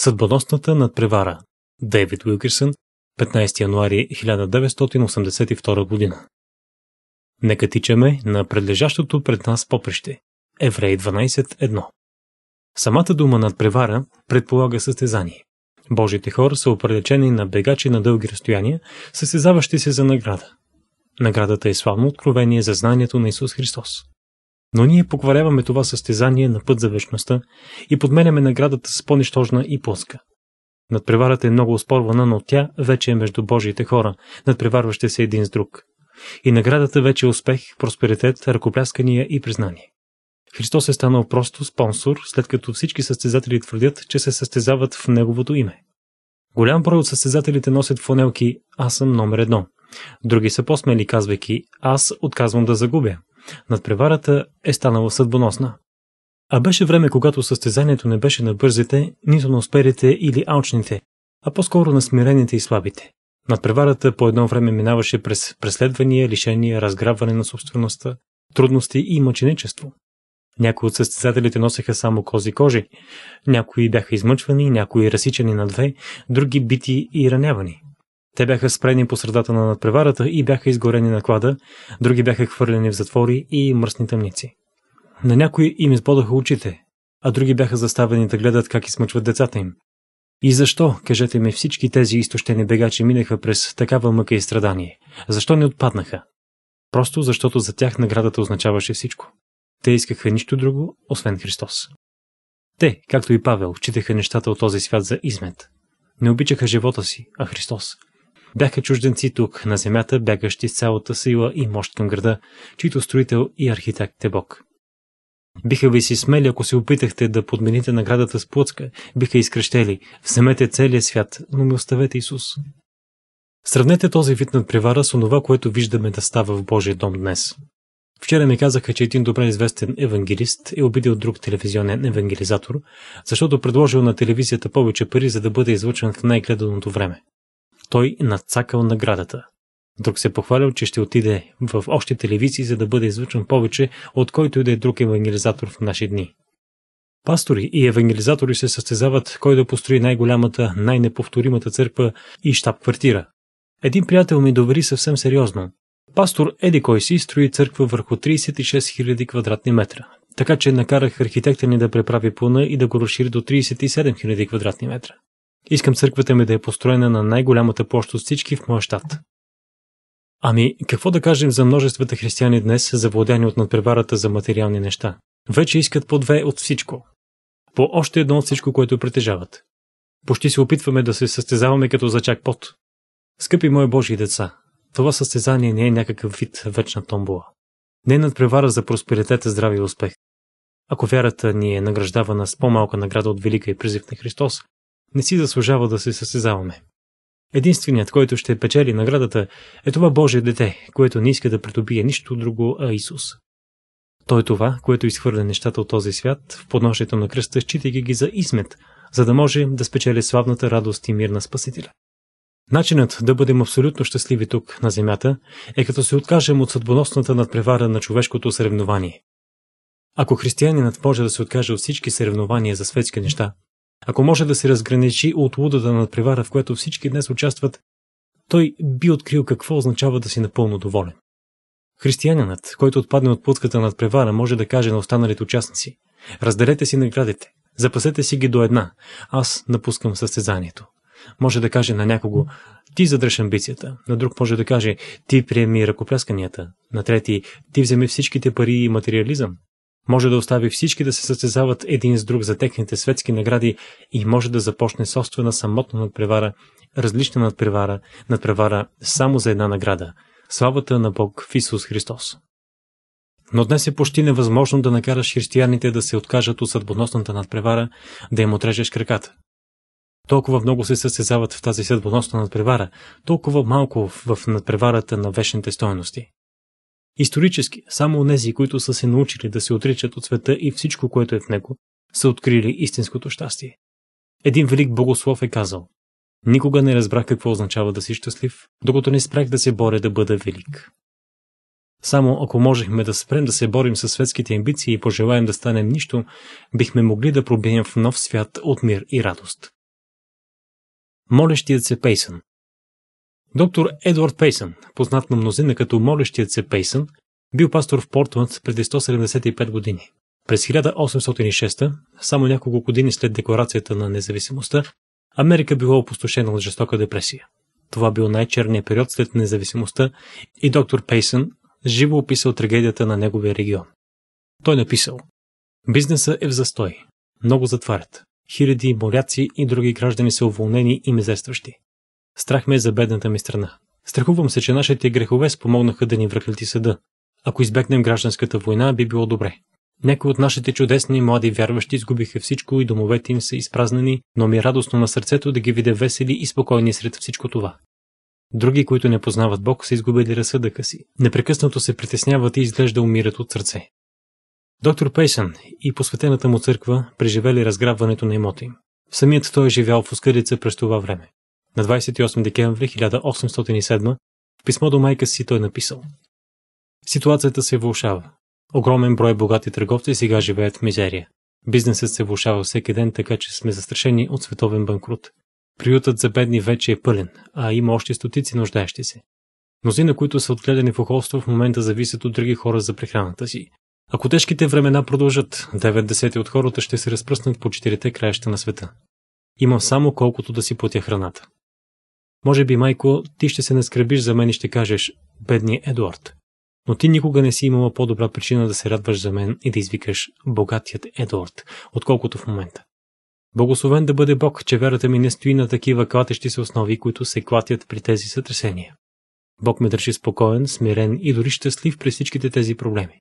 Съдбоносната надпревара. Дейвид Уилкерсън, 15 януари 1982 година. Нека тичаме на предлежащото пред нас попреще. Еврей 12.1. Самата дума надпревара предполага състезание. Божите хора са определени на бегачи на дълги разстояния, състезаващи се за награда. Наградата е славно откровение за знанието на Исус Христос. Но ние покваряваме това състезание на път за вечността и подменяме наградата с по-нищожна и плъска. Надпреварата е много оспорвана, но тя вече е между Божиите хора, надпреварващи е се един с друг. И наградата вече е успех, просперитет, ръкопляскания и признание. Христос е станал просто спонсор, след като всички състезатели твърдят, че се състезават в Неговото име. Голям брой от състезателите носят фонелки «Аз съм номер едно». Други са по-смели, казвайки «Аз отказвам да загубя» надпреварата е станала съдбоносна. А беше време, когато състезанието не беше на бързите, нито на успелите или алчните, а по-скоро на смирените и слабите. Надпреварата по едно време минаваше през преследвания, лишения, разграбване на собствеността, трудности и мъченичество. Някои от състезателите носеха само кози кожи, някои бяха измъчвани, някои разсичани на две, други бити и ранявани. Те бяха спрени по средата на надпреварата и бяха изгорени на клада, други бяха хвърлени в затвори и мръсни тъмници. На някои им избодаха очите, а други бяха заставени да гледат как измъчват децата им. И защо, кажете ми, всички тези изтощени бегачи минаха през такава мъка и страдание? Защо не отпаднаха? Просто защото за тях наградата означаваше всичко. Те искаха нищо друго, освен Христос. Те, както и Павел, читаха нещата от този свят за измет. Не обичаха живота си, а Христос – бяха чужденци тук, на земята, бягащи с цялата сила и мощ към града, чийто строител и архитект е Бог. Биха ви си смели, ако се опитахте да подмените наградата с плъцка, биха изкрещели «Вземете целия свят, но ми оставете Исус». Сравнете този вид привара с онова, което виждаме да става в Божия дом днес. Вчера ми казаха, че един добре известен евангелист е обидил друг телевизионен евангелизатор, защото предложил на телевизията повече пари, за да бъде излъчен в най-гледаното време той надцакал наградата. Друг се похвалял, че ще отиде в още телевизии, за да бъде излъчен повече, от който и да е друг евангелизатор в наши дни. Пастори и евангелизатори се състезават кой да построи най-голямата, най-неповторимата църква и щаб-квартира. Един приятел ми довери съвсем сериозно. Пастор Еди кой си строи църква върху 36 000 квадратни метра. Така че накарах архитекта ни да преправи плана и да го разшири до 37 000 квадратни метра. Искам църквата ми да е построена на най-голямата площ от всички в моя щат. Ами, какво да кажем за множествата християни днес, завладяни от надпреварата за материални неща? Вече искат по две от всичко. По още едно от всичко, което притежават. Почти се опитваме да се състезаваме като за чак пот. Скъпи мои Божии деца, това състезание не е някакъв вид вечна томбола. Не е надпревара за просперитет, здрави и успех. Ако вярата ни е награждавана с по-малка награда от велика и призив на Христос, не си заслужава да се състезаваме. Единственият, който ще печели наградата, е това Божие дете, което не иска да притобие нищо друго, а Исус. Той е това, което изхвърля нещата от този свят в подношието на кръста, считайки ги за измет, за да може да спечели славната радост и мир на Спасителя. Начинът да бъдем абсолютно щастливи тук, на земята, е като се откажем от съдбоносната надпревара на човешкото съревнование. Ако християнинът може да се откаже от всички съревнования за светски неща, ако може да се разграничи от лудата превара, в която всички днес участват, той би открил какво означава да си напълно доволен. Християнинът, който отпадне от плътката над превара, може да каже на останалите участници «Разделете си наградите, запасете си ги до една, аз напускам състезанието». Може да каже на някого «Ти задръж амбицията», на друг може да каже «Ти приеми ръкоплясканията», на трети «Ти вземи всичките пари и материализъм», може да остави всички да се състезават един с друг за техните светски награди и може да започне собствена самотна надпревара, различна надпревара, надпревара само за една награда – славата на Бог в Исус Христос. Но днес е почти невъзможно да накараш християните да се откажат от съдбоносната надпревара, да им отрежеш краката. Толкова много се състезават в тази съдбоносна надпревара, толкова малко в надпреварата на вечните стоености. Исторически, само онези, които са се научили да се отричат от света и всичко, което е в него, са открили истинското щастие. Един велик богослов е казал Никога не разбрах какво означава да си щастлив, докато не спрях да се боря да бъда велик. Само ако можехме да спрем да се борим с светските амбиции и пожелаем да станем нищо, бихме могли да пробием в нов свят от мир и радост. Молещият се Пейсън Доктор Едвард Пейсън, познат на мнозина като молещият се Пейсън, бил пастор в Портланд преди 175 години. През 1806, само няколко години след декларацията на независимостта, Америка била опустошена от жестока депресия. Това бил най-черният период след независимостта и доктор Пейсън живо описал трагедията на неговия регион. Той написал Бизнеса е в застой. Много затварят. Хиляди моряци и други граждани са уволнени и мизерстващи. Страх ме е за бедната ми страна. Страхувам се, че нашите грехове спомогнаха да ни връхлети съда. Ако избегнем гражданската война, би било добре. Некои от нашите чудесни млади вярващи изгубиха всичко и домовете им са изпразнени, но ми е радостно на сърцето да ги видя весели и спокойни сред всичко това. Други, които не познават Бог, са изгубили разсъдъка си. Непрекъснато се притесняват и изглежда умират от сърце. Доктор Пейсън и посветената му църква преживели разграбването на имота им. Самият той е живял в Оскарица през това време. На 28 декември 1807 в писмо до майка си той е написал Ситуацията се влушава. Огромен брой богати търговци сега живеят в мизерия. Бизнесът се влушава всеки ден, така че сме застрашени от световен банкрут. Приютът за бедни вече е пълен, а има още стотици нуждаещи се. Мнозина, които са отгледани в охолство, в момента зависят от други хора за прехраната си. Ако тежките времена продължат, 90 от хората ще се разпръснат по четирите краища на света. Имам само колкото да си платя храната. Може би, майко, ти ще се наскръбиш за мен и ще кажеш «бедни Едуард». Но ти никога не си имала по-добра причина да се радваш за мен и да извикаш «богатият Едуард», отколкото в момента. Благословен да бъде Бог, че вярата ми не стои на такива клатещи се основи, които се клатят при тези сътресения. Бог ме държи спокоен, смирен и дори щастлив при всичките тези проблеми.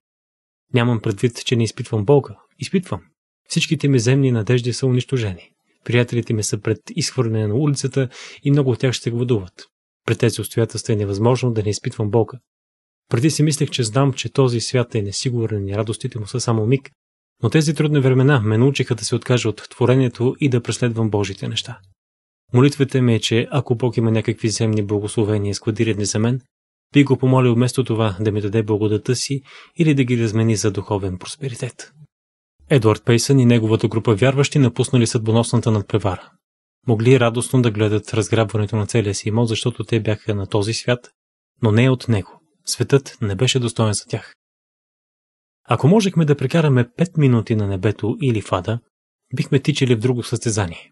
Нямам предвид, че не изпитвам Бога. Изпитвам. Всичките ми земни надежди са унищожени приятелите ми са пред изхвърляне на улицата и много от тях ще гладуват. При тези обстоятелства е невъзможно да не изпитвам болка. Преди си мислех, че знам, че този свят е несигурен и радостите му са само миг, но тези трудни времена ме научиха да се откажа от творението и да преследвам Божите неща. Молитвата ми е, че ако Бог има някакви земни благословения складирани за мен, би го помолил вместо това да ми даде благодата си или да ги размени за духовен просперитет. Едуард Пейсън и неговата група вярващи напуснали съдбоносната надпревара. Могли радостно да гледат разграбването на целия си имот, защото те бяха на този свят, но не от него. Светът не беше достоен за тях. Ако можехме да прекараме 5 минути на небето или в ада, бихме тичали в друго състезание.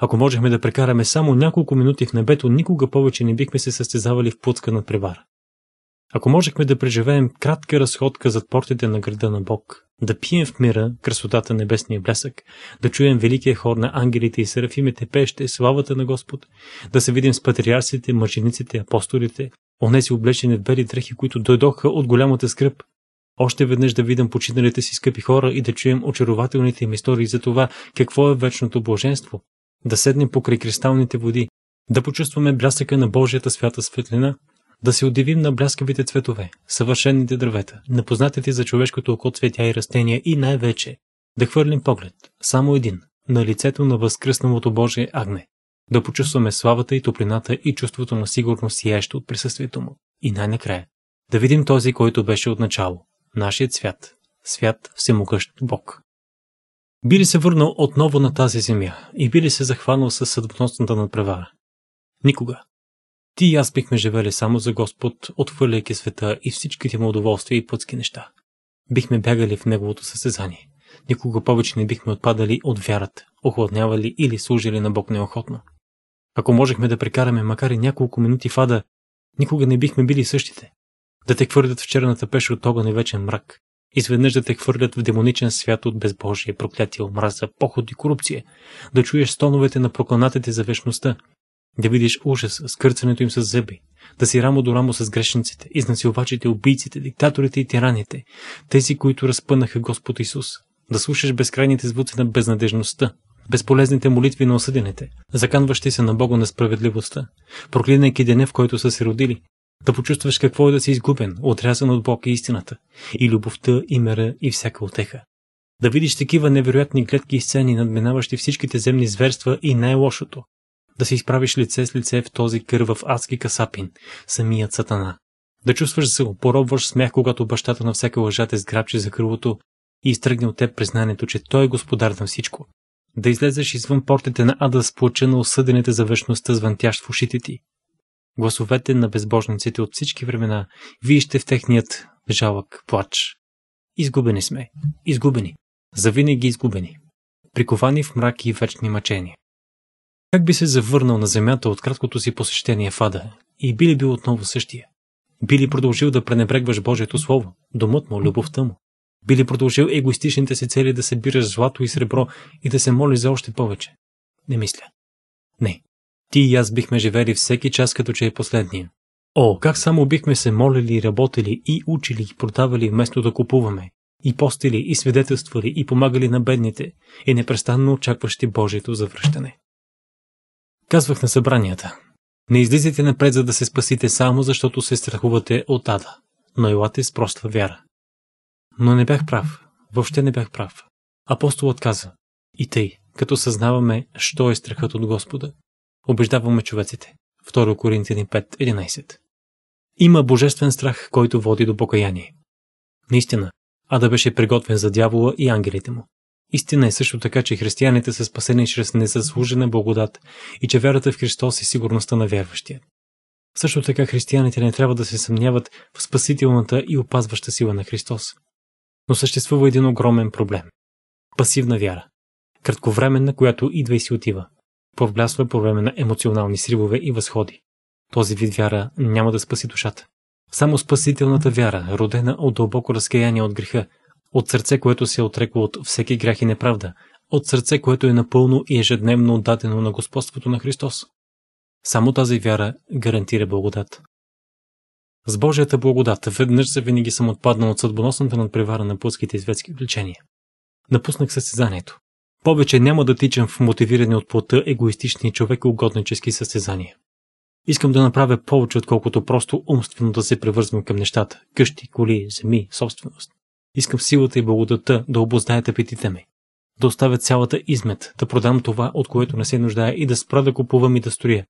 Ако можехме да прекараме само няколко минути в небето, никога повече не бихме се състезавали в плътска надпревара. Ако можехме да преживеем кратка разходка зад портите на града на Бог, да пием в мира красотата небесния блясък, да чуем великия хор на ангелите и серафимите пеще славата на Господ, да се видим с патриарсите, мъжениците, апостолите, онези облечени в бели дрехи, които дойдоха от голямата скръп, още веднъж да видим починалите си скъпи хора и да чуем очарователните им истории за това какво е вечното блаженство, да седнем покрай кристалните води, да почувстваме блясъка на Божията свята светлина да се удивим на бляскавите цветове, съвършените дървета, непознатите за човешкото око цветя и растения и най-вече да хвърлим поглед, само един, на лицето на възкръсналото Божие агне, да почувстваме славата и топлината и чувството на сигурност сияещо от присъствието му. И най-накрая, да видим този, който беше отначало, нашият свят, свят всемогъщ Бог. Би ли се върнал отново на тази земя и би ли се захванал със съдбоносната надпревара? Никога. Ти и аз бихме живели само за Господ, отвърляйки света и всичките му удоволствия и плътски неща. Бихме бягали в Неговото състезание. Никога повече не бихме отпадали от вярата, охладнявали или служили на Бог неохотно. Ако можехме да прекараме макар и няколко минути в ада, никога не бихме били същите. Да те хвърлят в черната пеш от огън и вечен мрак. Изведнъж да те хвърлят в демоничен свят от безбожие, проклятие, омраза, поход и корупция. Да чуеш стоновете на прокланатите за вечността – да видиш ужас, скърцането им с зъби, да си рамо до рамо с грешниците, изнасилвачите, убийците, диктаторите и тираните, тези, които разпънаха Господ Исус, да слушаш безкрайните звуци на безнадежността, безполезните молитви на осъдените, заканващи се на Бога на справедливостта, проклинайки деня, в който са се родили, да почувстваш какво е да си изгубен, отрязан от Бог и истината, и любовта, и мера, и всяка отеха. Да видиш такива невероятни гледки и сцени, надминаващи всичките земни зверства и най-лошото, да се изправиш лице с лице в този кървав адски касапин, самият сатана. Да чувстваш да се опоробваш смях, когато бащата на всяка лъжа те сграбчи за кръвото и изтръгне от теб признанието, че той е господар на всичко. Да излезеш извън портите на ада с плача на осъдените за вечността, звънтящ в ушите ти. Гласовете на безбожниците от всички времена, вижте в техният жалък плач. Изгубени сме. Изгубени. Завинаги изгубени. Приковани в мрак и вечни мъчения. Как би се завърнал на земята от краткото си посещение в Ада и би ли бил отново същия? Би ли продължил да пренебрегваш Божието Слово, домът му, любовта му? Би ли продължил егоистичните си цели да събираш злато и сребро и да се моли за още повече? Не мисля. Не. Ти и аз бихме живели всеки час, като че е последния. О, как само бихме се молили, работили и учили и продавали, вместо да купуваме, и постили, и свидетелствали, и помагали на бедните, и непрестанно очакващи Божието завръщане. Казвах на събранията. Не излизайте напред, за да се спасите само, защото се страхувате от ада. Но елате с проста вяра. Но не бях прав. Въобще не бях прав. Апостолът каза. И тъй, като съзнаваме, що е страхът от Господа, убеждаваме човеците. 2 Коринтини 5.11 Има божествен страх, който води до покаяние. Наистина, Ада беше приготвен за дявола и ангелите му. Истина е също така, че християните са спасени чрез незаслужена благодат и че вярата в Христос е сигурността на вярващия. Също така християните не трябва да се съмняват в спасителната и опазваща сила на Христос. Но съществува един огромен проблем. Пасивна вяра. Кратковременна, която идва и си отива. Повлясва по време на емоционални сривове и възходи. Този вид вяра няма да спаси душата. Само спасителната вяра, родена от дълбоко разкаяние от греха, от сърце, което се е отрекло от всеки грях и неправда, от сърце, което е напълно и ежедневно отдадено на господството на Христос. Само тази вяра гарантира благодат. С Божията благодат веднъж за винаги съм отпаднал от съдбоносната надпревара на плътските и светски влечения. Напуснах състезанието. Повече няма да тичам в мотивиране от плътта егоистични и човекоугоднически състезания. Искам да направя повече, отколкото просто умствено да се превързвам към нещата – къщи, коли, земи, собственост. Искам силата и благодата да обознаят апетита ми. Да оставя цялата измет, да продам това, от което не се нуждая и да спра да купувам и да строя.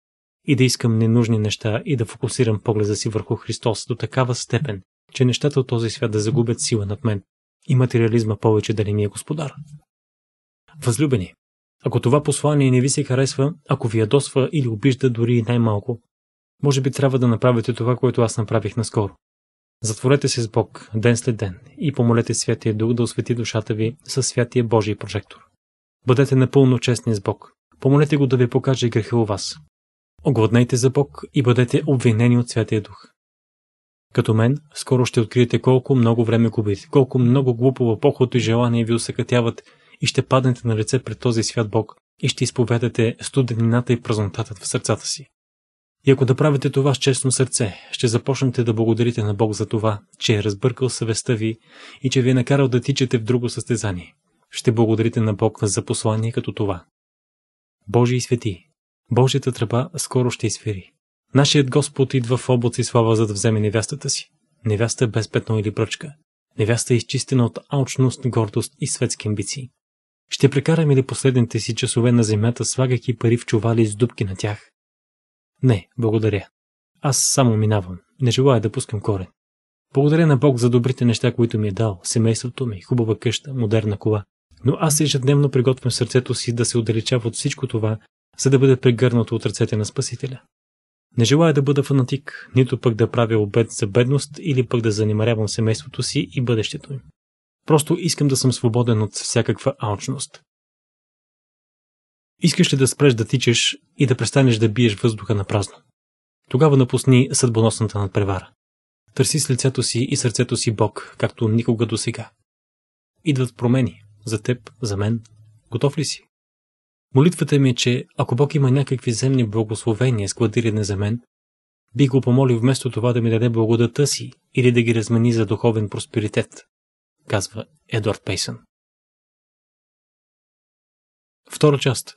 И да искам ненужни неща и да фокусирам погледа си върху Христос до такава степен, че нещата от този свят да загубят сила над мен и материализма повече да не ми е господар. Възлюбени, ако това послание не ви се харесва, ако ви ядосва или обижда дори и най-малко, може би трябва да направите това, което аз направих наскоро. Затворете се с Бог ден след ден и помолете Святия Дух да освети душата ви със Святия Божий прожектор. Бъдете напълно честни с Бог. Помолете го да ви покаже греха у вас. Огладнете за Бог и бъдете обвинени от Святия Дух. Като мен, скоро ще откриете колко много време губите, колко много глупово похото и желание ви усъкътяват и ще паднете на лице пред този свят Бог и ще изповедате студенината и празнотата в сърцата си. И ако направите това с честно сърце, ще започнете да благодарите на Бог за това, че е разбъркал съвестта ви и че ви е накарал да тичате в друго състезание. Ще благодарите на Бог за послание като това. Божи и свети, Божията тръба скоро ще изфери. Нашият Господ идва в и слава, за да вземе невястата си. Невяста без петно или пръчка. Невяста е изчистена от алчност, гордост и светски амбиции. Ще прекараме ли последните си часове на земята, слагайки пари в чували с дубки на тях, не, благодаря. Аз само минавам. Не желая да пускам корен. Благодаря на Бог за добрите неща, които ми е дал, семейството ми, хубава къща, модерна кола. Но аз ежедневно приготвям сърцето си да се отдалечава от всичко това, за да бъде прегърнато от ръцете на Спасителя. Не желая да бъда фанатик, нито пък да правя обед за бедност или пък да занимарявам семейството си и бъдещето им. Просто искам да съм свободен от всякаква алчност. Искаш ли да спреш да тичаш и да престанеш да биеш въздуха на празно? Тогава напусни съдбоносната надпревара. Търси с лицето си и сърцето си Бог, както никога до сега. Идват промени. За теб, за мен. Готов ли си? Молитвата ми е, че ако Бог има някакви земни благословения, складиране за мен, би го помолил вместо това да ми даде благодата си или да ги размени за духовен просперитет, казва Едуард Пейсън. Втора част.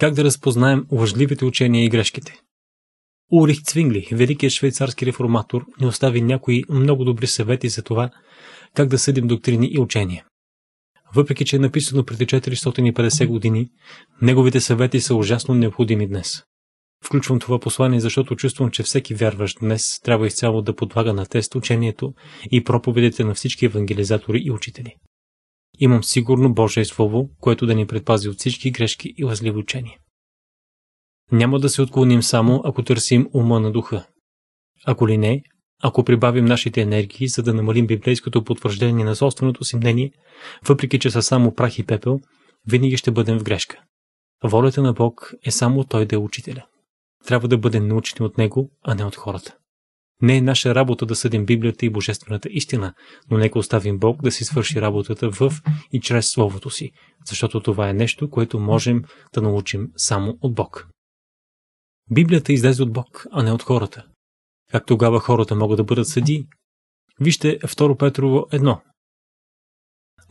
Как да разпознаем лъжливите учения и грешките? Урих Цвингли, великият швейцарски реформатор, ни остави някои много добри съвети за това, как да съдим доктрини и учения. Въпреки, че е написано преди 450 години, неговите съвети са ужасно необходими днес. Включвам това послание, защото чувствам, че всеки вярващ днес трябва изцяло да подлага на тест учението и проповедите на всички евангелизатори и учители. Имам сигурно Божие Слово, което да ни предпази от всички грешки и учение. Няма да се отклоним само, ако търсим ума на духа. Ако ли не, ако прибавим нашите енергии, за да намалим библейското потвърждение на собственото си мнение, въпреки че са само прах и пепел, винаги ще бъдем в грешка. Волята на Бог е само Той да е учителя. Трябва да бъдем научени от Него, а не от хората. Не е наша работа да съдим Библията и Божествената истина, но нека оставим Бог да си свърши работата в и чрез Словото си, защото това е нещо, което можем да научим само от Бог. Библията излезе от Бог, а не от хората. Как тогава хората могат да бъдат съди? Вижте 2 Петрово 1.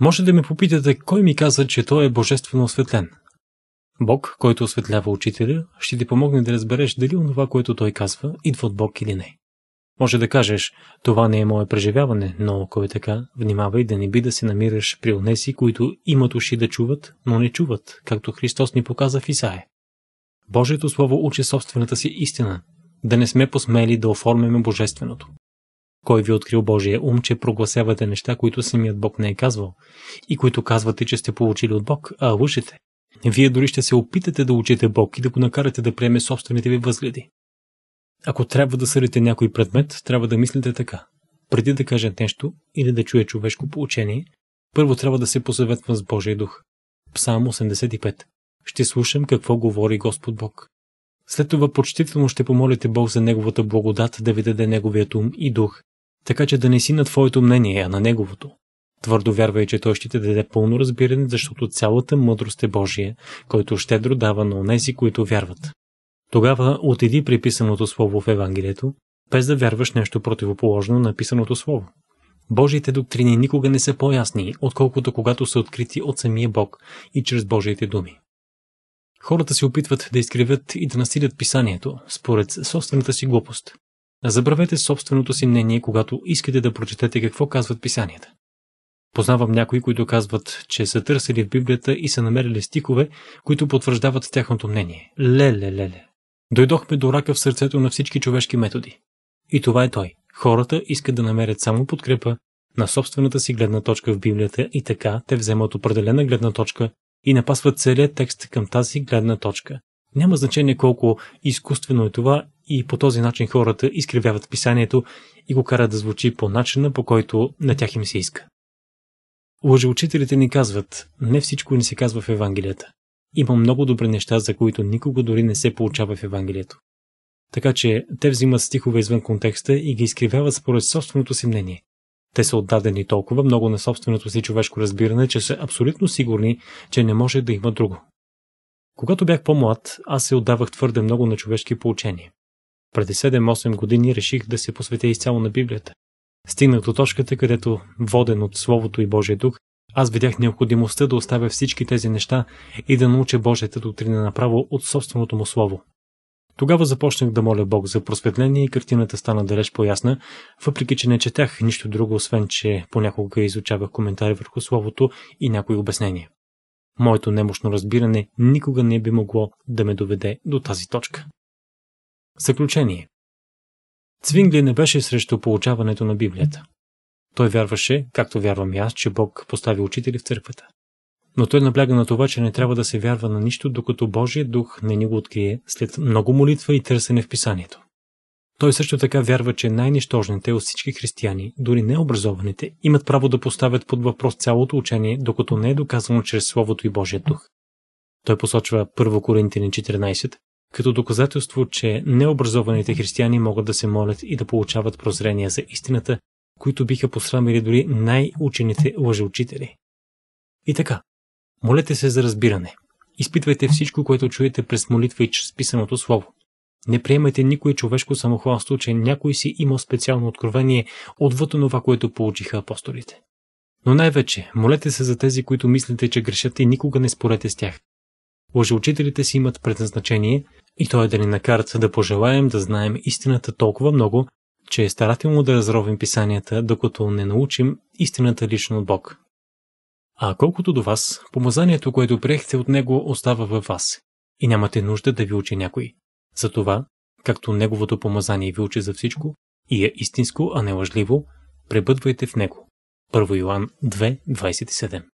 Може да ме попитате, кой ми каза, че той е божествено осветлен? Бог, който осветлява учителя, ще ти помогне да разбереш дали онова, което той казва, идва от Бог или не. Може да кажеш, това не е мое преживяване, но ако е така, внимавай да не би да се намираш при онеси, които имат уши да чуват, но не чуват, както Христос ни показа в Исае. Божието Слово учи собствената си истина, да не сме посмели да оформяме Божественото. Кой ви е открил Божия ум, че прогласявате неща, които самият Бог не е казвал и които казвате, че сте получили от Бог, а лъжете? Вие дори ще се опитате да учите Бог и да го накарате да приеме собствените ви възгледи. Ако трябва да съдите някой предмет, трябва да мислите така. Преди да каже нещо или да чуе човешко поучение, първо трябва да се посъветвам с Божия дух. Псалм 85. Ще слушам какво говори Господ Бог. След това почтително ще помолите Бог за Неговата благодат да ви даде Неговият ум и дух, така че да не си на твоето мнение, а на Неговото. Твърдо вярвай, че Той ще те даде пълно разбиране, защото цялата мъдрост е Божия, който щедро дава на онези, които вярват. Тогава отиди при писаното слово в Евангелието, без да вярваш нещо противоположно на писаното слово. Божиите доктрини никога не са по-ясни, отколкото когато са открити от самия Бог и чрез Божиите думи. Хората се опитват да изкривят и да насилят писанието, според собствената си глупост. Забравете собственото си мнение, когато искате да прочетете какво казват писанията. Познавам някои, които казват, че са търсили в Библията и са намерили стикове, които потвърждават тяхното мнение. Леле, леле. Дойдохме до рака в сърцето на всички човешки методи. И това е той. Хората искат да намерят само подкрепа на собствената си гледна точка в Библията и така те вземат определена гледна точка и напасват целият текст към тази гледна точка. Няма значение колко изкуствено е това и по този начин хората изкривяват писанието и го карат да звучи по начина, по който на тях им се иска. Лъжеучителите ни казват, не всичко ни се казва в Евангелията. Има много добри неща, за които никога дори не се получава в Евангелието. Така че те взимат стихове извън контекста и ги изкривяват според собственото си мнение. Те са отдадени толкова много на собственото си човешко разбиране, че са абсолютно сигурни, че не може да има друго. Когато бях по-млад, аз се отдавах твърде много на човешки поучения. Преди 7-8 години реших да се посветя изцяло на Библията. Стигнах до точката, където, воден от Словото и Божия дух, аз видях необходимостта да оставя всички тези неща и да науча Божията доктрина направо от собственото му слово. Тогава започнах да моля Бог за просветление и картината стана далеч по-ясна, въпреки че не четях нищо друго, освен че понякога изучавах коментари върху словото и някои обяснения. Моето немощно разбиране никога не би могло да ме доведе до тази точка. Заключение Цвингли не беше срещу получаването на Библията. Той вярваше, както вярвам и аз, че Бог постави учители в църквата. Но той набляга на това, че не трябва да се вярва на нищо, докато Божия дух не ни го открие след много молитва и търсене в писанието. Той също така вярва, че най-нищожните от всички християни, дори необразованите, имат право да поставят под въпрос цялото учение, докато не е доказано чрез Словото и Божия дух. Той посочва 1 Коринтини 14, като доказателство, че необразованите християни могат да се молят и да получават прозрения за истината които биха посрамили дори най-учените лъжеучители. И така, молете се за разбиране. Изпитвайте всичко, което чуете през молитва и чрез писаното слово. Не приемайте никое човешко самохвалство, че някой си имал специално откровение отвъд това, което получиха апостолите. Но най-вече, молете се за тези, които мислите, че грешат и никога не спорете с тях. Лъжеучителите си имат предназначение и то е да ни накарат да пожелаем да знаем истината толкова много, че е старателно да разровим писанията, докато не научим истината лично от Бог. А колкото до вас, помазанието, което приехте от Него, остава във вас и нямате нужда да ви учи някой. Затова, както Неговото помазание ви учи за всичко и е истинско, а не лъжливо, пребъдвайте в Него. 1 Йоан 2.27